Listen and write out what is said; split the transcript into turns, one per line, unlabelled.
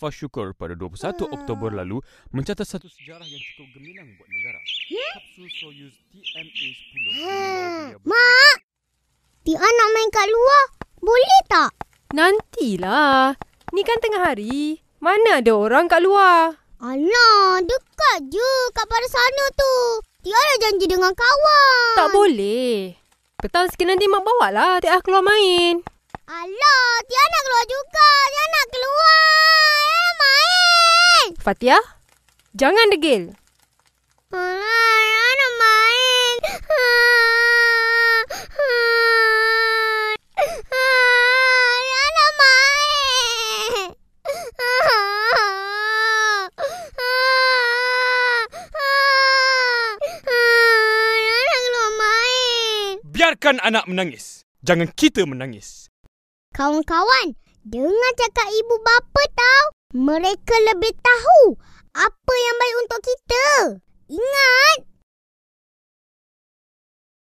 Alfa Syukur pada 21 ah. Oktober lalu mencatat satu
sejarah yang cukup gemilang buat negara. Yeah? Kapsul Soyuz TMA-10. Ha.
Mak! Tia nak main kat luar. Boleh tak? Nantilah. Ni kan tengah hari. Mana ada orang kat luar? Alah, dekat
je kat pada sana tu.
Tia dah janji dengan kawan. Tak boleh.
Petang sikit nanti mak bawa lah Tia keluar main.
Alah, Tia nak keluar juga.
Fatia, jangan degil. Pulang, nak main.
Biarkan anak menangis. Jangan kita menangis.
Kawan-kawan, dengar cakap ibu bapa tau. Mereka lebih tahu apa yang baik untuk kita.